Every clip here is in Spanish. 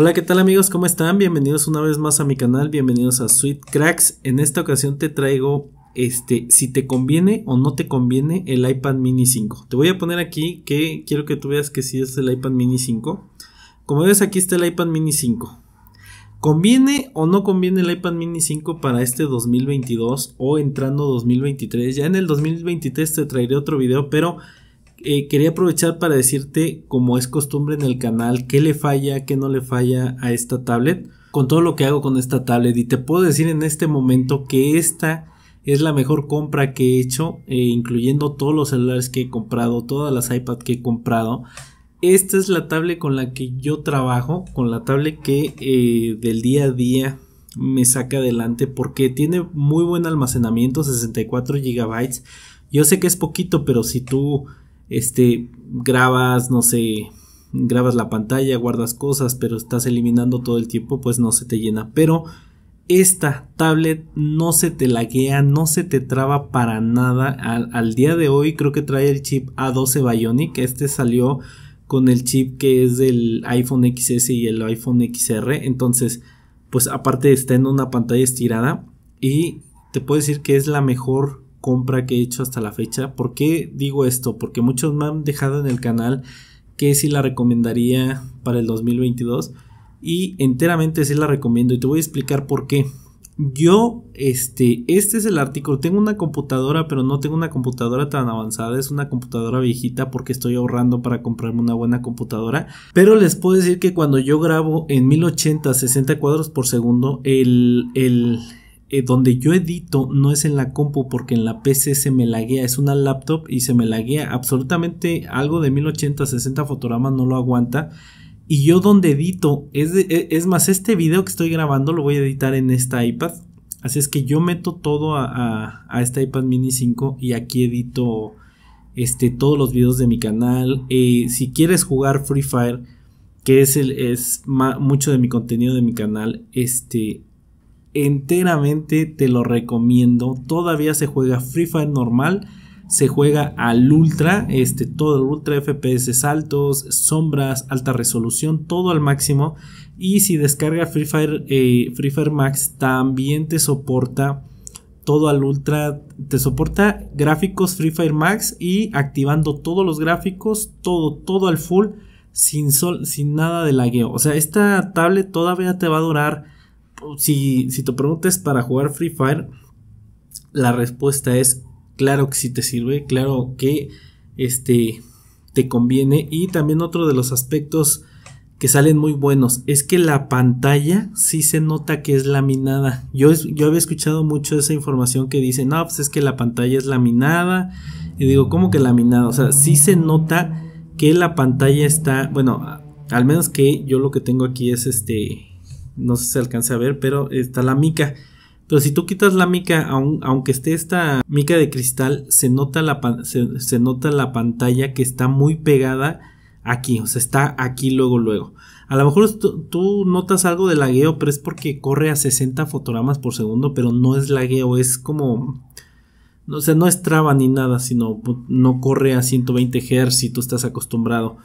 Hola, ¿qué tal amigos? ¿Cómo están? Bienvenidos una vez más a mi canal, bienvenidos a Sweet Cracks. En esta ocasión te traigo este si te conviene o no te conviene el iPad mini 5. Te voy a poner aquí que quiero que tú veas que si es el iPad mini 5. Como ves aquí está el iPad mini 5. ¿Conviene o no conviene el iPad mini 5 para este 2022 o entrando 2023? Ya en el 2023 te traeré otro video, pero eh, quería aprovechar para decirte, como es costumbre en el canal, qué le falla, qué no le falla a esta tablet, con todo lo que hago con esta tablet. Y te puedo decir en este momento que esta es la mejor compra que he hecho, eh, incluyendo todos los celulares que he comprado, todas las iPads que he comprado. Esta es la tablet con la que yo trabajo, con la tablet que eh, del día a día me saca adelante porque tiene muy buen almacenamiento, 64 GB. Yo sé que es poquito, pero si tú este, grabas, no sé, grabas la pantalla, guardas cosas, pero estás eliminando todo el tiempo, pues no se te llena. Pero esta tablet no se te laguea, no se te traba para nada. Al, día de hoy creo que trae el chip A12 Bionic. Este salió con el chip que es del iPhone XS y el iPhone XR. Entonces, pues aparte está en una pantalla estirada y te puedo decir que es la mejor compra que he hecho hasta la fecha. ¿Por qué digo esto? Porque muchos me han dejado en el canal que si la recomendaría para el 2022 y enteramente sí la recomiendo y te voy a explicar por qué. Yo, este, este es el artículo, tengo una computadora, pero no tengo una computadora tan avanzada, es una computadora viejita porque estoy ahorrando para comprarme una buena computadora, pero les puedo decir que cuando yo grabo en 1080, 60 cuadros por segundo, el, el, eh, donde yo edito no es en la compu porque en la PC se me laguea, es una laptop y se me laguea absolutamente algo de 1080 60 fotogramas no lo aguanta. Y yo donde edito, es, e, es más, este video que estoy grabando lo voy a editar en esta iPad. Así es que yo meto todo a, esta iPad mini 5 y aquí edito este, todos los videos de mi canal. Eh, si quieres jugar Free Fire, que es, el, es mucho de mi contenido de mi canal, este, enteramente te lo recomiendo. Todavía se juega Free Fire normal, se juega al ultra, este, todo el ultra FPS, saltos, sombras, alta resolución, todo al máximo. Y si descarga Free Fire, eh, Free Max también te soporta todo al ultra, te soporta gráficos Free Fire Max y activando todos los gráficos, todo, todo al full. Sin, sol, sin nada de lagueo. O sea, esta tablet todavía te va a durar si, te preguntas para jugar Free Fire, la respuesta es claro que sí te sirve, claro que este, te conviene. Y también otro de los aspectos que salen muy buenos es que la pantalla sí se nota que es laminada. Yo, yo había escuchado mucho esa información que dice, no, pues es que la pantalla es laminada. Y digo, ¿cómo que laminada? O sea, sí se nota que la pantalla está, bueno, al menos que yo lo que tengo aquí es este no sé si se alcance a ver, pero está la mica. Pero si tú quitas la mica, aunque esté esta mica de cristal, se nota, la se, nota la pantalla que está muy pegada aquí, o sea, está aquí luego, luego. A lo mejor tú notas algo de lagueo, pero es porque corre a 60 fotogramas por segundo, pero no es lagueo, es como... no sé, no es traba ni nada, sino no corre a 120 Hz si tú estás acostumbrado.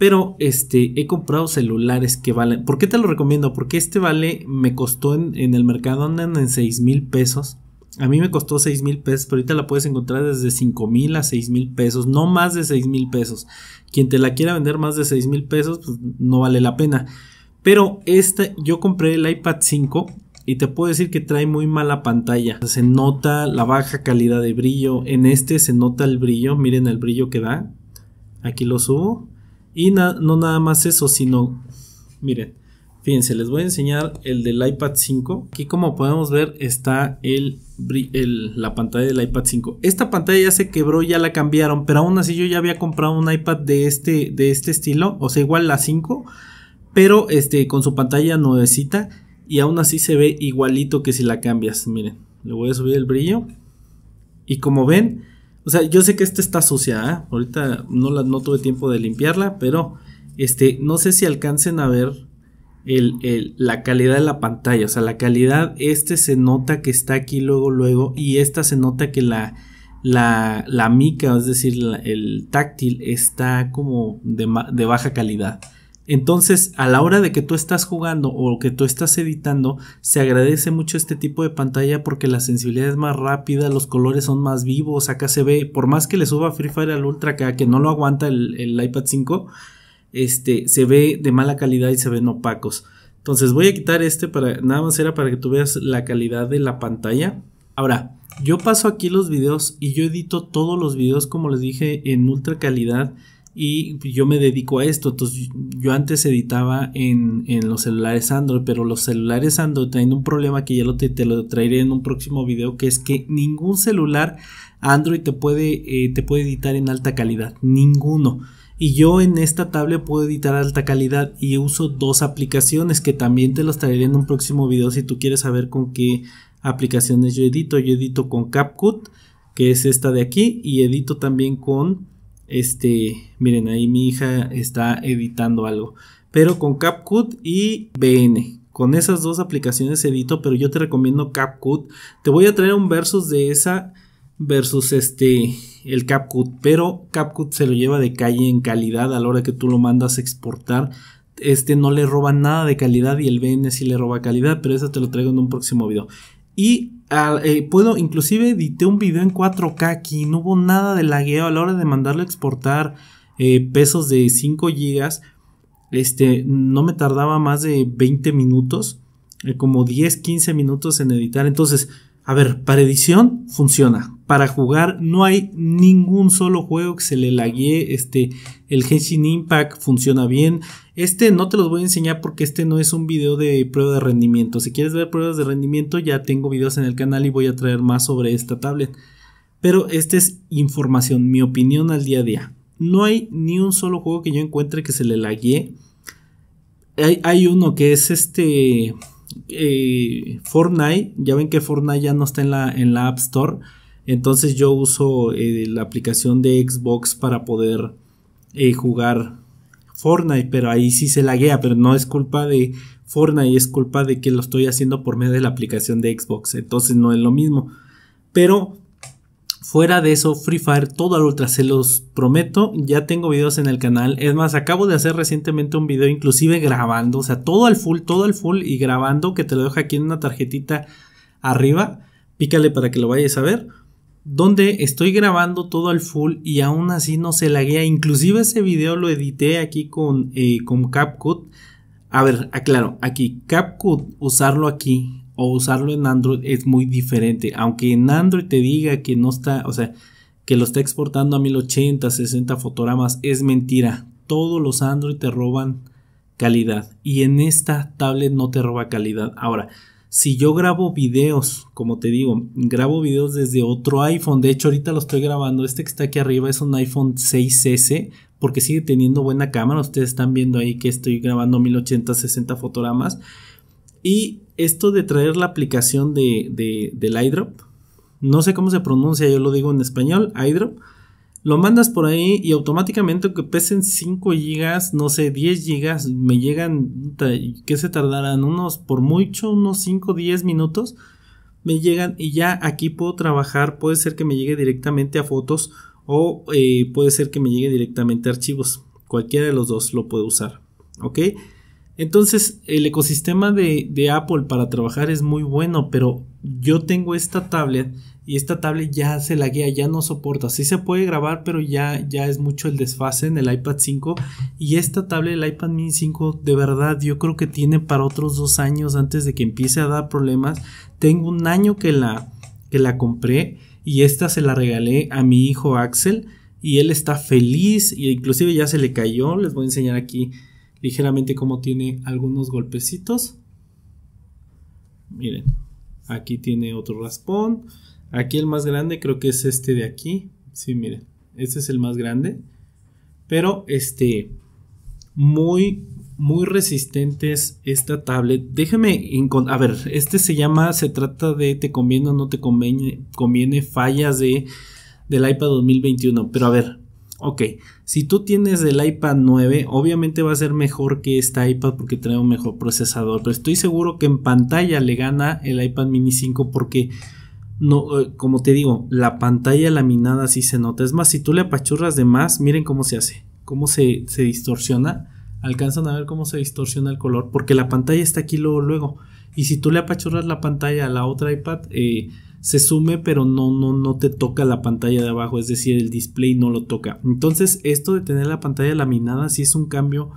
Pero este, he comprado celulares que valen. ¿Por qué te lo recomiendo? Porque este vale, me costó en, el mercado andan en 6 mil pesos. A mí me costó 6 mil pesos, pero ahorita la puedes encontrar desde 5 mil a 6 mil pesos, no más de 6 mil pesos. Quien te la quiera vender más de 6 mil pesos, pues no vale la pena. Pero este, yo compré el iPad 5 y te puedo decir que trae muy mala pantalla. Se nota la baja calidad de brillo. En este se nota el brillo, miren el brillo que da. Aquí lo subo y no nada más eso, sino, miren, fíjense, les voy a enseñar el del iPad 5. Aquí como podemos ver está el, la pantalla del iPad 5. Esta pantalla ya se quebró, ya la cambiaron, pero aún así yo ya había comprado un iPad de este, de este estilo, o sea, igual la 5, pero este, con su pantalla nuevecita y aún así se ve igualito que si la cambias, miren. Le voy a subir el brillo. Y como ven, o sea, yo sé que esta está sucia, ¿eh? ahorita no, la, tuve tiempo de limpiarla, pero este, no sé si alcancen a ver la calidad de la pantalla. O sea, la calidad, este se nota que está aquí luego, luego, y esta se nota que la, la, la mica, es decir, el táctil está como de baja calidad. Entonces, a la hora de que tú estás jugando o que tú estás editando, se agradece mucho este tipo de pantalla porque la sensibilidad es más rápida, los colores son más vivos, acá se ve, por más que le suba Free Fire al Ultra, que, que no lo aguanta el, iPad 5, este, se ve de mala calidad y se ven opacos. Entonces voy a quitar este para nada más era para que tú veas la calidad de la pantalla. Ahora, yo paso aquí los videos y yo edito todos los videos como les dije en ultra calidad y yo me dedico a esto. Entonces yo antes editaba en, los celulares Android, pero los celulares Android tienen un problema que ya lo te, lo traeré en un próximo video, que es que ningún celular Android te puede, eh, te puede editar en alta calidad, ninguno. Y yo en esta tablet puedo editar alta calidad y uso dos aplicaciones que también te los traeré en un próximo video si tú quieres saber con qué aplicaciones yo edito. Yo edito con CapCut, que es esta de aquí, y edito también con este, miren, ahí mi hija está editando algo. Pero con CapCut y BN. Con esas dos aplicaciones edito, pero yo te recomiendo CapCut. Te voy a traer un versus de esa versus este el CapCut, pero CapCut se lo lleva de calle en calidad a la hora que tú lo mandas a exportar. Este no le roba nada de calidad y el BN sí le roba calidad, pero eso te lo traigo en un próximo video. Y ah, eh, puedo, inclusive edité un video en 4K aquí, no hubo nada de lagueo a la hora de mandarlo a exportar eh, pesos de 5 GB. Este, no me tardaba más de 20 minutos, eh, como 10, 15 minutos en editar. Entonces, a ver, para edición funciona, para jugar. No hay ningún solo juego que se le lague. Este, el Genshin Impact funciona bien. Este no te los voy a enseñar porque este no es un video de prueba de rendimiento. Si quieres ver pruebas de rendimiento, ya tengo videos en el canal y voy a traer más sobre esta tablet. Pero esta es información, mi opinión al día a día. No hay ni un solo juego que yo encuentre que se le laguee. Hay, uno que es este. Eh, Fortnite. Ya ven que Fortnite ya no está en la, en la App Store entonces yo uso eh, la aplicación de Xbox para poder eh, jugar Fortnite, pero ahí sí se laguea, pero no es culpa de Fortnite, es culpa de que lo estoy haciendo por medio de la aplicación de Xbox, entonces no es lo mismo. Pero fuera de eso, Free Fire todo al ultra, se los prometo, ya tengo videos en el canal, es más, acabo de hacer recientemente un video inclusive grabando, o sea, todo al full, todo al full y grabando, que te lo dejo aquí en una tarjetita arriba, pícale para que lo vayas a ver donde estoy grabando todo al full y aún así no se laguea. Inclusive ese video lo edité aquí con, eh, con CapCut. A ver, aclaro, aquí CapCut, usarlo aquí o usarlo en Android es muy diferente. Aunque en Android te diga que no está, o sea, que lo está exportando a 1080, 60 fotogramas, es mentira. Todos los Android te roban calidad y en esta tablet no te roba calidad. Ahora, si yo grabo videos, como te digo, grabo videos desde otro iPhone, de hecho ahorita lo estoy grabando, este que está aquí arriba es un iPhone 6S, porque sigue teniendo buena cámara, ustedes están viendo ahí que estoy grabando 1080-60 fotogramas, y esto de traer la aplicación de, del iDrop, no sé cómo se pronuncia, yo lo digo en español, iDrop, lo mandas por ahí y automáticamente, que pesen 5 gigas, no sé, 10 gigas, me llegan, que se tardarán unos, por mucho, unos 5, 10 minutos, me llegan y ya aquí puedo trabajar, puede ser que me llegue directamente a fotos o eh, puede ser que me llegue directamente a archivos, cualquiera de los dos lo puedo usar, ¿ok? Entonces, el ecosistema de, de, Apple para trabajar es muy bueno, pero yo tengo esta tablet y esta tablet ya se la guía ya no soporta. Sí se puede grabar, pero ya, ya es mucho el desfase en el iPad 5. Y esta tablet, el iPad mini 5, de verdad, yo creo que tiene para otros dos años antes de que empiece a dar problemas. Tengo un año que la, que la compré y esta se la regalé a mi hijo Axel. Y él está feliz, e inclusive ya se le cayó. Les voy a enseñar aquí ligeramente cómo tiene algunos golpecitos. Miren, Aquí tiene otro raspón. Aquí el más grande creo que es este de aquí. Sí, miren. Este es el más grande. Pero este, muy, muy resistente es esta tablet. Déjame, a ver, este se llama, se trata de te conviene o no te conviene, conviene fallas de, del iPad 2021. Pero a ver, Ok, si tú tienes el iPad 9, obviamente va a ser mejor que esta iPad porque trae un mejor procesador, pero estoy seguro que en pantalla le gana el iPad mini 5 porque no, eh, como te digo, la pantalla laminada sí se nota. Es más, si tú le apachurras de más, miren cómo se hace, cómo se, distorsiona. Alcanzan a ver cómo se distorsiona el color, porque la pantalla está aquí luego. luego. Y si tú le apachurras la pantalla a la otra iPad, eh, se sume, pero no, no, no te toca la pantalla de abajo, es decir, el display no lo toca. Entonces, esto de tener la pantalla laminada sí es un cambio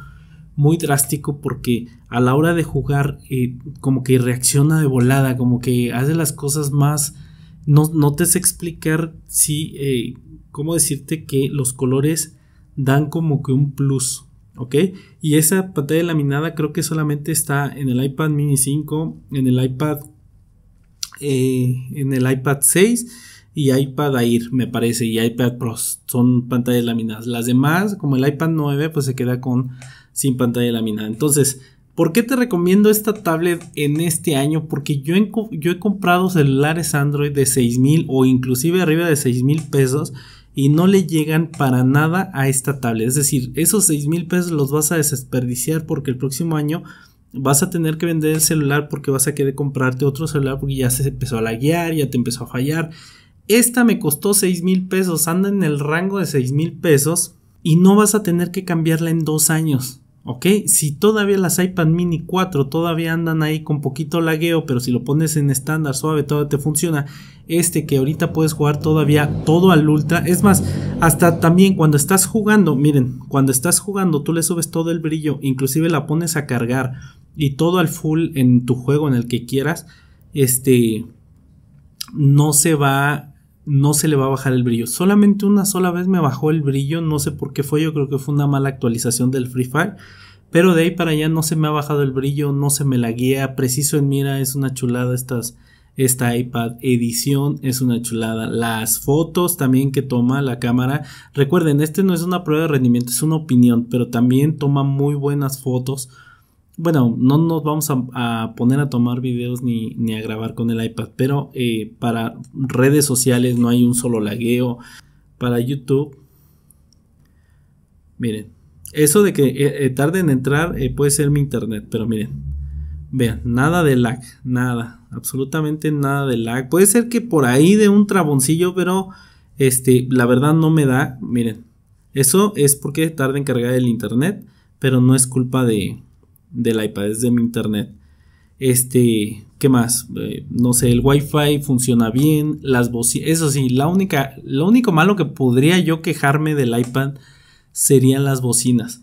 muy drástico porque a la hora de jugar eh, como que reacciona de volada, como que hace las cosas más... No, no te sé explicar si, eh, cómo decirte que los colores dan como que un plus, ¿ok? Y esa pantalla laminada creo que solamente está en el iPad mini 5, en el iPad eh, en el iPad 6 y iPad Air, me parece, y iPad Pro son pantallas laminadas Las demás, como el iPad 9, pues se queda con sin pantalla laminada Entonces, ¿Por qué te recomiendo esta tablet en este año? Porque yo he, yo he comprado celulares Android de 6000 mil o inclusive arriba de 6 mil pesos y no le llegan para nada a esta tablet. Es decir, esos 6 mil pesos los vas a desperdiciar porque el próximo año vas a tener que vender el celular porque vas a querer comprarte otro celular porque ya se empezó a laguear, ya te empezó a fallar. Esta me costó 6 mil pesos, anda en el rango de 6 mil pesos y no vas a tener que cambiarla en dos años. ¿Ok? Si todavía las iPad mini 4 todavía andan ahí con poquito lagueo, pero si lo pones en estándar suave todavía te funciona. Este que ahorita puedes jugar todavía todo al ultra. Es más, hasta también cuando estás jugando, miren, cuando estás jugando tú le subes todo el brillo, inclusive la pones a cargar y todo al full en tu juego, en el que quieras, este, no se va no se le va a bajar el brillo. Solamente una sola vez me bajó el brillo, no sé por qué fue, yo creo que fue una mala actualización del Free Fire. Pero de ahí para allá no se me ha bajado el brillo, no se me la guía. Preciso en mira, es una chulada esta iPad edición, es una chulada. Las fotos también que toma la cámara. Recuerden, este no es una prueba de rendimiento, es una opinión, pero también toma muy buenas fotos bueno, no nos vamos a, poner a tomar videos ni, a grabar con el iPad, pero eh, para redes sociales no hay un solo lagueo. Para YouTube, miren, eso de que eh, eh, tarde en entrar puede ser mi internet, pero miren, vean, nada de lag, nada, absolutamente nada de lag. Puede ser que por ahí de un traboncillo, pero este, la verdad no me da, miren, eso es porque tarde en cargar el internet, pero no es culpa de del iPad, es de mi internet. Este, ¿qué más? Eh, no sé, el Wi-Fi funciona bien, las bocinas, eso sí, la única, lo único malo que podría yo quejarme del iPad serían las bocinas.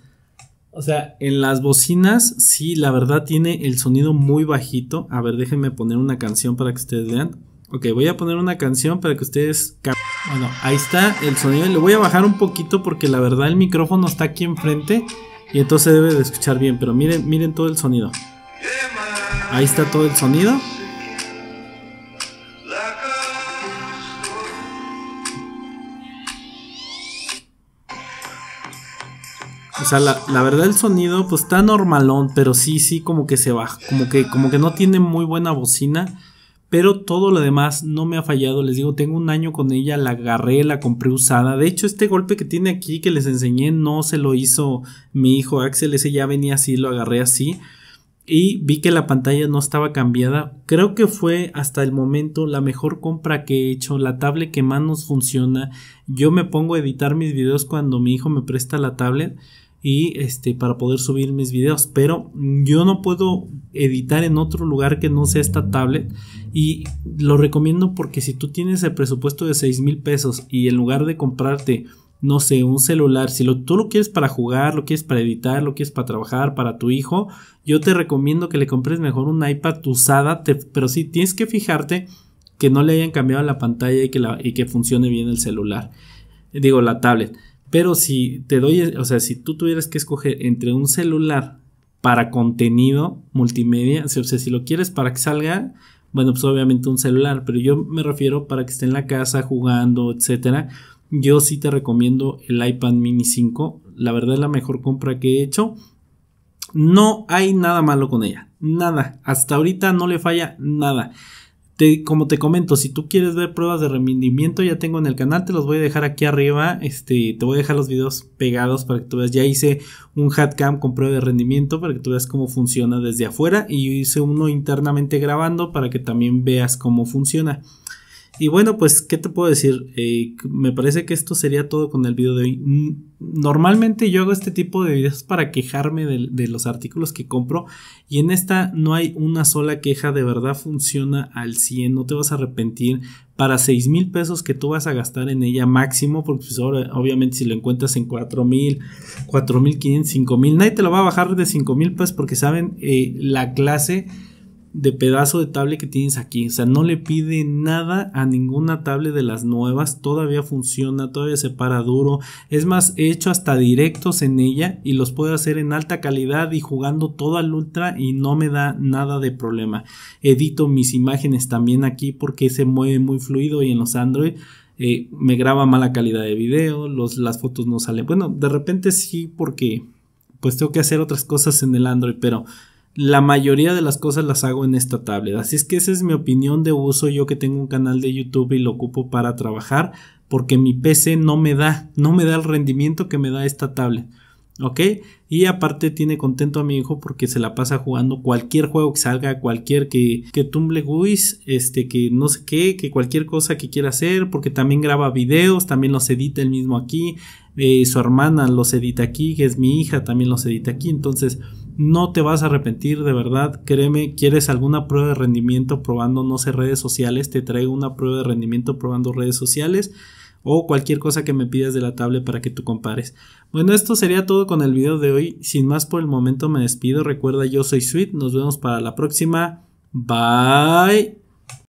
O sea, en las bocinas sí, la verdad tiene el sonido muy bajito. A ver, déjenme poner una canción para que ustedes vean. Ok, voy a poner una canción para que ustedes... Bueno, ahí está el sonido. Le voy a bajar un poquito porque la verdad el micrófono está aquí enfrente. Y entonces debe de escuchar bien, pero miren, miren todo el sonido. Ahí está todo el sonido. O sea, la, verdad el sonido pues está normalón, pero sí, sí, como que se baja, como que, como que no tiene muy buena bocina pero todo lo demás no me ha fallado. Les digo, tengo un año con ella, la agarré, la compré usada. De hecho, este golpe que tiene aquí que les enseñé no se lo hizo mi hijo Axel. Ese ya venía así, lo agarré así. Y vi que la pantalla no estaba cambiada. Creo que fue hasta el momento la mejor compra que he hecho. La tablet que más nos funciona. Yo me pongo a editar mis videos cuando mi hijo me presta la tablet y este para poder subir mis videos pero yo no puedo editar en otro lugar que no sea esta tablet y lo recomiendo porque si tú tienes el presupuesto de 6 mil pesos y en lugar de comprarte no sé, un celular, si lo, tú lo quieres para jugar, lo quieres para editar, lo quieres para trabajar, para tu hijo, yo te recomiendo que le compres mejor un iPad usada, pero sí tienes que fijarte que no le hayan cambiado la pantalla y que, y que funcione bien el celular, digo, la tablet. Pero si te doy, o sea, si tú tuvieras que escoger entre un celular para contenido multimedia, o sea, si lo quieres para que salga, bueno, pues obviamente un celular, pero yo me refiero para que esté en la casa jugando, etcétera. Yo sí te recomiendo el iPad mini 5, la verdad es la mejor compra que he hecho. No hay nada malo con ella, nada, hasta ahorita no le falla nada como te comento, si tú quieres ver pruebas de rendimiento, ya tengo en el canal, te los voy a dejar aquí arriba. Este, te voy a dejar los videos pegados para que tú veas. Ya hice un hatcam con prueba de rendimiento para que tú veas cómo funciona desde afuera. Y yo hice uno internamente grabando para que también veas cómo funciona. Y bueno, pues, ¿qué te puedo decir? Eh, me parece que esto sería todo con el video de hoy. Mm, normalmente yo hago este tipo de videos para quejarme de, los artículos que compro y en esta no hay una sola queja, de verdad funciona al 100, no te vas a arrepentir. Para 6 mil pesos que tú vas a gastar en ella máximo, porque pues, obviamente si lo encuentras en 4 mil, 4 mil 5 mil, nadie te lo va a bajar de 5 mil pesos porque saben eh, la clase de pedazo de tablet que tienes aquí. O sea, no le pide nada a ninguna tablet de las nuevas. Todavía funciona, todavía se para duro. Es más, he hecho hasta directos en ella y los puedo hacer en alta calidad y jugando todo al ultra y no me da nada de problema. Edito mis imágenes también aquí porque se mueve muy fluido y en los Android. Eh, me graba mala calidad de video, los, las fotos no salen. Bueno, de repente sí porque pues tengo que hacer otras cosas en el Android, pero la mayoría de las cosas las hago en esta tablet. Así es que esa es mi opinión de uso. Yo que tengo un canal de YouTube y lo ocupo para trabajar porque mi PC no me da, no me da el rendimiento que me da esta tablet. ¿Ok? Y aparte tiene contento a mi hijo porque se la pasa jugando cualquier juego que salga, cualquier que, que tumble GUIs, este, que no sé qué, que cualquier cosa que quiera hacer, porque también graba videos, también los edita él mismo aquí, eh, su hermana los edita aquí, que es mi hija, también los edita aquí. Entonces, no te vas a arrepentir, de verdad. Créeme, ¿quieres alguna prueba de rendimiento probando, no sé, redes sociales? Te traigo una prueba de rendimiento probando redes sociales o cualquier cosa que me pidas de la tablet para que tú compares. Bueno, esto sería todo con el video de hoy. Sin más por el momento me despido. Recuerda, yo soy Sweet. Nos vemos para la próxima. Bye.